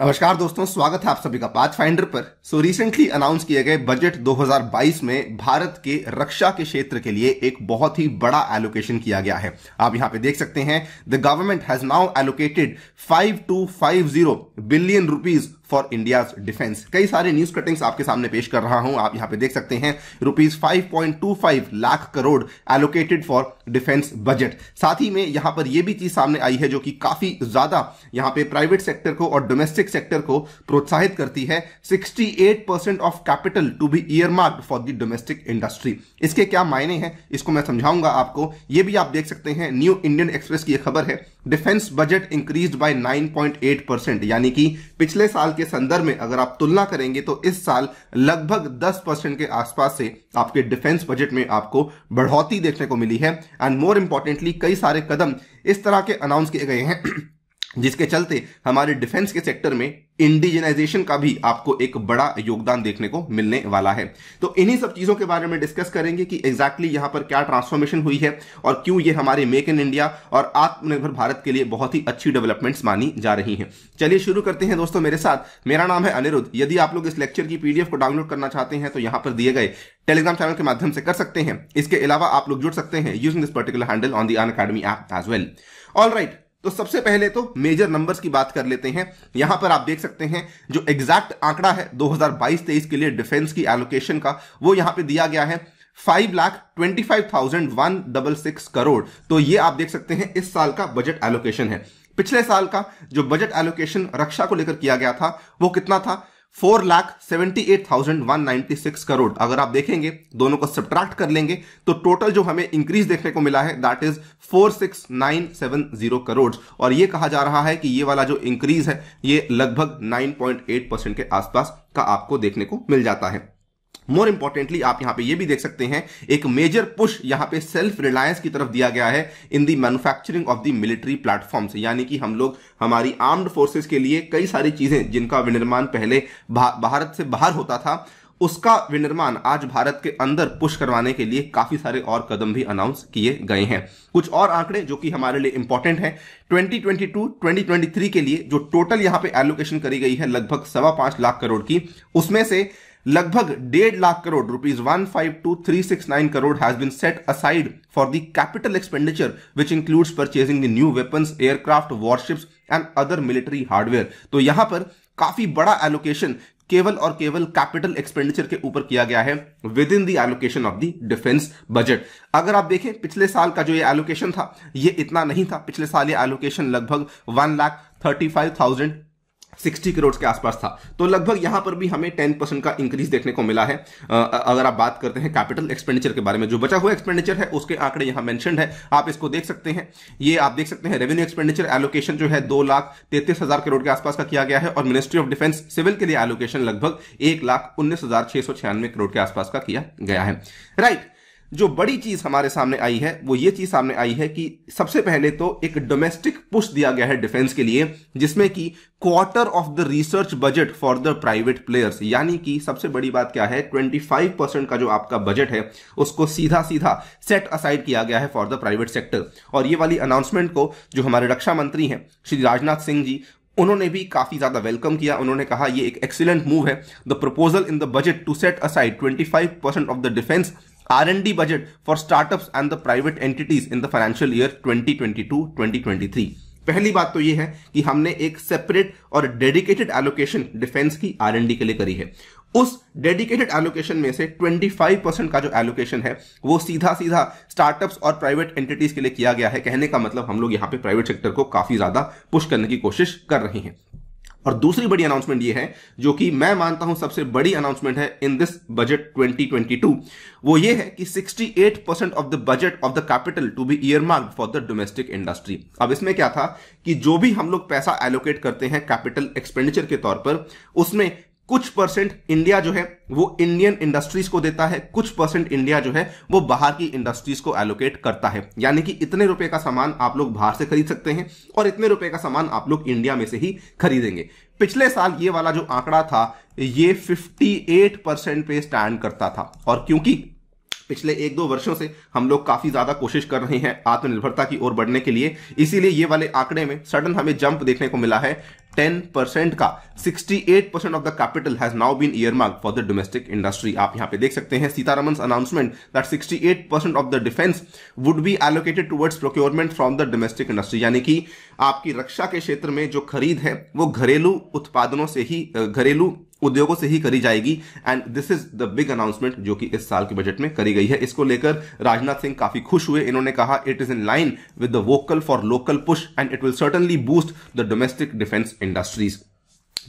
नमस्कार दोस्तों स्वागत है आप सभी का पाथ फाइंडर पर सो रिसेंटली अनाउंस किए गए बजट 2022 में भारत के रक्षा के क्षेत्र के लिए एक बहुत ही बड़ा एलोकेशन किया गया है आप यहां पे देख सकते हैं the government has now allocated 5250 billion rupees for India defence कई सारे न्यूज कटिंग्स आपके सामने पेश कर रहा हूं आप यहां पे देख सकते हैं rupees five point two five lakh crore allocated for defence budget साथ ही में यहां पर यह भी चीज सामने आई है जो कि काफी ज्यादा यहां पे प्राइवेट सेक्टर को और डोमेस्टिक सेक्टर को प्रोत्साहित करती है percent of capital to be earmark for the domestic industry इसके क्या मायने हैं इसको मैं समझाऊंगा आपको ये भी आप देख सकते हैं न्यू इंडियन एक्सप्रेस की खबर है defence budget increase by eight percent यानी कि पिछले साल के संदर्भ में अगर आप तुलना करेंगे तो इस साल लगभग 10 परसेंट के आसपास से आपके डिफेंस बजट में आपको बढ़ोतरी देखने को मिली है एंड मोर इंपॉर्टेंटली कई सारे कदम इस तरह के अनाउंस किए गए हैं जिसके चलते हमारे डिफेंस के सेक्टर में इंडिजनाइजेशन का भी आपको एक बड़ा योगदान देखने को मिलने वाला है तो इन्हीं सब चीजों के बारे में डिस्कस करेंगे कि एग्जैक्टली exactly यहां पर क्या ट्रांसफॉर्मेशन हुई है और क्यों ये हमारे मेक इन इंडिया और आत्मनिर्भर भारत के लिए बहुत ही अच्छी डेवलपमेंट्स मानी जा रही हैं चलिए शुरू करते हैं दोस्तों मेरे साथ मेरा नाम है अनिरुद्ध यदि आप लोग इस लेक्चर की पीडीएफ को डाउनलोड करना चाहते हैं तो यहां पर दिए गए टेलीग्राम चैनल के माध्यम से कर सकते हैं इसके अलावा आप लोग जुड़ सकते हैं using this particular handle on the Unacademy app as well all right तो सबसे पहले तो मेजर नंबर्स की बात कर लेते हैं यहां पर आप देख सकते हैं जो एग्जैक्ट आंकड़ा है 2022-23 के लिए डिफेंस की एलोकेशन का वो यहां पे दिया गया है five lakh twenty five thousand one double six crore तो ये आप देख सकते हैं इस साल का बजट एलोकेशन है पिछले साल का जो बजट एलोकेशन रक्षा को लेकर किया गया था वो कितना था four lakh seventy eight thousand one ninety six crore अगर आप देखेंगे दोनों को सब्ट्रैक्ट कर लेंगे तो टोटल जो हमें इंक्रीज देखने को मिला है that is four six nine seven zero crore और ये कहा जा रहा है कि ये वाला जो इंक्रीज है ये लगभग नाइन पॉइंट एट परसेंट के आसपास का आपको देखने को मिल जाता है मोर इंपॉर्टेंटली आप यहां पे ये भी देख सकते हैं एक मेजर पुश यहां पे सेल्फ रिलायंस की तरफ दिया गया है in the manufacturing of the military platform यानी कि हम लोग हमारी आर्म्ड फोर्सेस के लिए कई सारी चीजें जिनका विनिर्माण पहले भारत से बाहर होता था उसका विनिर्माण आज भारत के अंदर पुश करवाने के लिए काफी सारे और कदम भी अनाउंस किए गए हैं कुछ और आंकड़े जो कि हमारे लिए इंपॉर्टेंट हैं 2022 2023 के लिए जो टोटल यहां पे एलोकेशन करी गई है लगभग सवा पांच लाख करोड़ की उसमें से लगभग डेढ़ lakh crore rupees nine crore has been set aside for the capital expenditure which includes purchasing the new weapons aircraft warships and other military hardware तो यहां पर काफी बड़ा एलोकेशन केवल और केवल कैपिटल एक्सपेंडिचर के ऊपर किया गया है within the allocation of the defence budget अगर आप देखें पिछले साल का जो ये एलोकेशन था ये इतना नहीं था पिछले साल ये एलोकेशन लगभग one lakh thirty five thousand 60 crore के आसपास था तो लगभग यहां पर भी हमें 10 परसेंट का इंक्रीज देखने को मिला है आ, अगर आप बात करते हैं कैपिटल एक्सपेंडिचर के बारे में जो बचा हुआ एक्सपेंडिचर है उसके आंकड़े यहां मेंशन है आप इसको देख सकते हैं ये आप देख सकते हैं रेवेन्यू एक्सपेंडिचर एलोकेशन जो है दो लाख तैतीस हजार करोड़ के आसपास का किया गया है और मिनिस्ट्री ऑफ डिफेंस सिविल के लिए एलोकेशन लगभग एक लाख उन्नीस हजार छह सौ छियानवे करोड़ के आसपास का किया गया है राइट right. जो बड़ी चीज हमारे सामने आई है वो ये चीज सामने आई है कि सबसे पहले तो एक डोमेस्टिक पुश दिया गया है डिफेंस के लिए जिसमें कि quarter of the research budget for the private players यानी कि सबसे बड़ी बात क्या है 25 परसेंट का जो आपका बजट है उसको सीधा सीधा सेट असाइड किया गया है फॉर द प्राइवेट सेक्टर और ये वाली अनाउंसमेंट को जो हमारे रक्षा मंत्री हैं श्री राजनाथ सिंह जी उन्होंने भी काफी ज्यादा वेलकम किया उन्होंने कहा ये एक एक्सीलेंट मूव है the proposal in the budget to set aside 25 percent of the defence R&D budget for startups and the private entities in the financial year 2022-2023 पहली बात तो ये है कि हमने एक सेपरेट और डेडिकेटेड एलोकेशन डिफेंस की आरएनडी के लिए करी है उस डेडिकेटेड एलोकेशन में से 25 परसेंट का जो एलोकेशन है वो सीधा सीधा स्टार्टअप्स और प्राइवेट एंटिटीज के लिए किया गया है कहने का मतलब हम लोग यहाँ पे प्राइवेट सेक्टर को काफी ज्यादा पुश करने की कोशिश कर रहे हैं और दूसरी बड़ी अनाउंसमेंट ये है जो कि मैं मानता हूं सबसे बड़ी अनाउंसमेंट है इन दिस बजट 2022 वो ये है कि 68 percent of the budget of the capital to be earmark for the domestic industry अब इसमें क्या था कि जो भी हम लोग पैसा एलोकेट करते हैं कैपिटल एक्सपेंडिचर के तौर पर उसमें कुछ परसेंट इंडिया जो है वो इंडियन इंडस्ट्रीज को देता है कुछ परसेंट इंडिया जो है वो बाहर की इंडस्ट्रीज को एलोकेट करता है यानी कि इतने रुपए का सामान आप लोग बाहर से खरीद सकते हैं और इतने रुपए का सामान आप लोग इंडिया में से ही खरीदेंगे पिछले साल ये वाला जो आंकड़ा था ये 58 परसेंट पे स्टैंड करता था और क्योंकि पिछले एक दो वर्षों से हम लोग काफ़ी ज़्यादा कोशिश कर रहे हैं आत्मनिर्भरता की ओर बढ़ने के लिए इसीलिए ये वाले आंकड़े में सडन हमें जंप देखने को मिला है 10 परसेंट का 68 percent of the capital has now been earmark for the domestic industry आप यहां पे देख सकते हैं Sitharaman announcement that 68 percent of the defence would be allocated towards procurement from the domestic industry यानी कि आपकी रक्षा के क्षेत्र में जो खरीद है वो घरेलू उत्पादनों से ही घरेलू उद्योगों से ही करी जाएगी and this is the big announcement जो कि इस साल के बजट में करी गई है इसको लेकर राजनाथ सिंह काफी खुश हुए इन्होंने कहा it is in line with the vocal for local push and it will certainly boost the domestic defence industries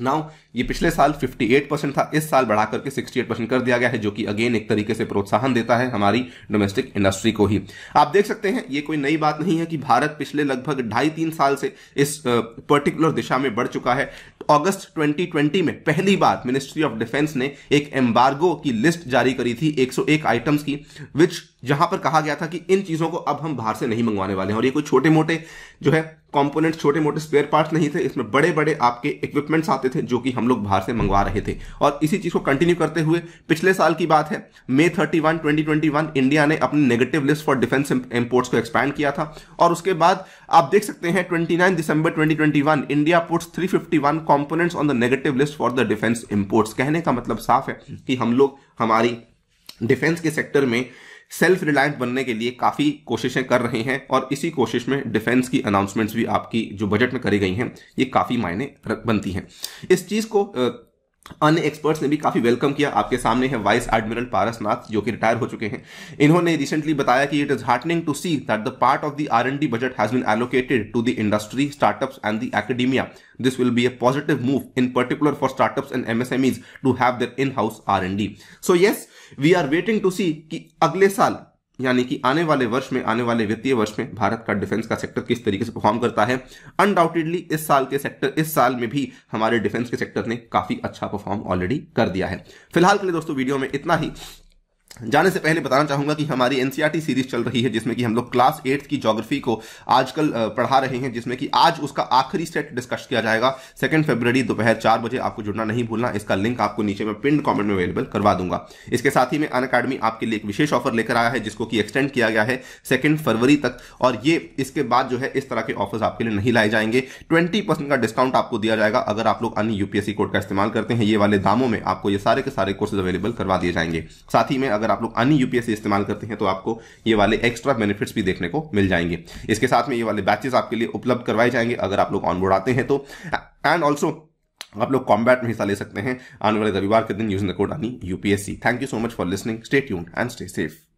now ये पिछले साल 58 परसेंट था इस साल बढ़ा करके 68 परसेंट कर दिया गया है जो कि अगेन एक तरीके से प्रोत्साहन देता है हमारी डोमेस्टिक इंडस्ट्री को ही आप देख सकते हैं ये कोई नई बात नहीं है कि भारत पिछले लगभग ढाई तीन साल से इस पर्टिकुलर दिशा में बढ़ चुका है अगस्त 2020 में पहली बार मिनिस्ट्री ऑफ डिफेंस ने एक एम्बार्गो की लिस्ट जारी करी थी 101 आइटम्स की विच जहां पर कहा गया था कि इन चीजों को अब हम बाहर से नहीं मंगवाने वाले हैं और ये कोई छोटे मोटे जो है कंपोनेंट छोटे मोटे स्पेयर पार्ट्स नहीं थे इसमें बड़े बड़े आपके इक्विपमेंट्स आते थे जो कि हम लोग बाहर से मंगवा रहे थे और इसी चीज को कंटिन्यू करते हुए पिछले साल की बात है May thirty one twenty twenty India ने अपनी negative list for defence imports को एक्सपैंड किया था और उसके बाद आप देख सकते हैं twenty December twenty India puts three fifty one on the negative list for the defence imports कहने का मतलब साफ है कि हम लोग हमारी डिफेंस के सेक्टर में सेल्फ रिलायंट बनने के लिए काफ़ी कोशिशें कर रहे हैं और इसी कोशिश में डिफेंस की अनाउंसमेंट्स भी आपकी जो बजट में करी गई हैं ये काफ़ी मायने बनती हैं इस चीज़ को अन्य एक्सपर्ट्स ने भी काफी वेलकम किया आपके सामने है वाइस एडमिरल पारसनाथ जो कि रिटायर हो चुके हैं इन्होंने रिसेंटली बताया कि it is heartening to see that the part of the R and D budget has been allocated to the industry startups and the academia this will be a positive move in particular for startups and MSMEs to have their in house R and D so yes we are waiting to see कि अगले साल यानी कि आने वाले वर्ष में आने वाले वित्तीय वर्ष में भारत का डिफेंस का सेक्टर किस तरीके से परफॉर्म करता है अनडाउटेडली इस साल के सेक्टर इस साल में भी हमारे डिफेंस के सेक्टर ने काफी अच्छा परफॉर्म ऑलरेडी कर दिया है फिलहाल के लिए दोस्तों वीडियो में इतना ही जाने से पहले बताना चाहूंगा कि हमारी एनसीईआरटी सीरीज e चल रही है जिसमें कि हम लोग क्लास एट्थ की ज्योग्राफी को आजकल पढ़ा रहे हैं जिसमें कि आज उसका आखिरी सेट डिस्कस किया जाएगा सेकंड फरवरी दोपहर चार बजे आपको जुड़ना नहीं भूलना इसका लिंक आपको नीचे में पिंड कमेंट में अवेलेबल करवा दूंगा इसके साथ ही मैं अन आपके लिए एक विशेष ऑफर लेकर आया है जिसको कि एक्सटेंड किया गया है सेकेंड फरवरी तक और ये इसके बाद जो है इस तरह के ऑफर्स आपके लिए नहीं लाए जाएंगे ट्वेंटी का डिस्काउंट आपको दिया जाएगा अगर आप लोग अन्य यूपीएससी कोड का इस्तेमाल करते हैं ये वाले दामों में आपको ये सारे के सारे कोर्सेज अवेलेबल करवा दिए जाएंगे साथ ही में अगर आप लोग अन्य यूपीएस इस्तेमाल करते हैं तो आपको ये वाले एक्स्ट्रा बेनिफिट्स भी देखने को मिल जाएंगे इसके साथ में ये वाले बैचेस आपके लिए उपलब्ध करवाए जाएंगे अगर आप लोग ऑनबोर्ड आते हैं तो एंड ऑल्सो आप लोग कॉम्बैट में हिस्सा ले सकते हैं आने वाले रविवार के दिन यूजिंग द कोड आनी UPSC thank you so much for listening stay tuned and stay safe